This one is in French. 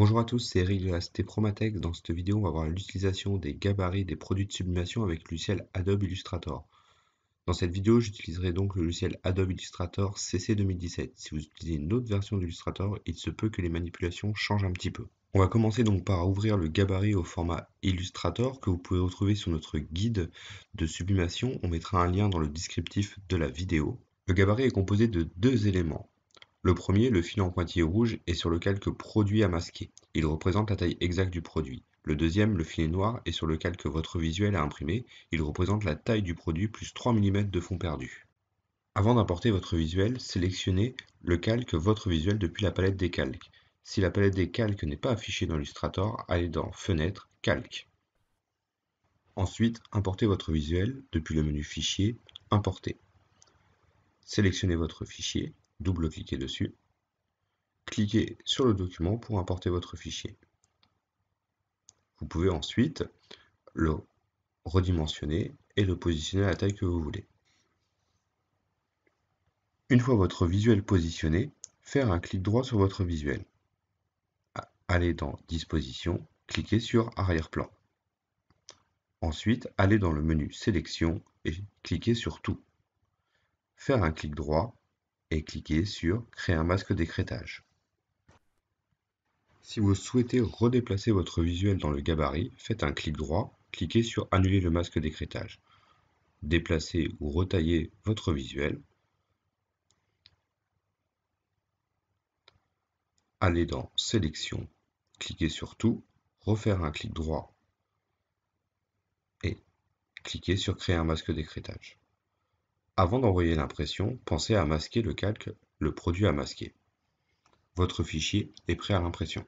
Bonjour à tous, c'est Eric de Promatex. Dans cette vidéo, on va voir l'utilisation des gabarits des produits de sublimation avec le logiciel Adobe Illustrator. Dans cette vidéo, j'utiliserai donc le logiciel Adobe Illustrator CC 2017. Si vous utilisez une autre version d'Illustrator, il se peut que les manipulations changent un petit peu. On va commencer donc par ouvrir le gabarit au format Illustrator que vous pouvez retrouver sur notre guide de sublimation. On mettra un lien dans le descriptif de la vidéo. Le gabarit est composé de deux éléments. Le premier, le filet en pointillé rouge, est sur le calque produit à masquer. Il représente la taille exacte du produit. Le deuxième, le filet noir, est sur le calque votre visuel à imprimer. Il représente la taille du produit plus 3 mm de fond perdu. Avant d'importer votre visuel, sélectionnez le calque votre visuel depuis la palette des calques. Si la palette des calques n'est pas affichée dans Illustrator, allez dans Fenêtre, Calque. Ensuite, importez votre visuel depuis le menu Fichier, Importer. Sélectionnez votre fichier, double-cliquez dessus, cliquez sur le document pour importer votre fichier. Vous pouvez ensuite le redimensionner et le positionner à la taille que vous voulez. Une fois votre visuel positionné, faire un clic droit sur votre visuel. Allez dans Disposition, cliquez sur Arrière-plan. Ensuite, allez dans le menu Sélection et cliquez sur Tout. Faire un clic droit et cliquez sur Créer un masque d'écrétage. Si vous souhaitez redéplacer votre visuel dans le gabarit, faites un clic droit, cliquez sur Annuler le masque d'écrétage, Déplacez ou retaillez votre visuel. Allez dans Sélection, cliquez sur Tout, refaire un clic droit et cliquez sur Créer un masque d'écrétage. Avant d'envoyer l'impression, pensez à masquer le calque le produit à masquer. Votre fichier est prêt à l'impression.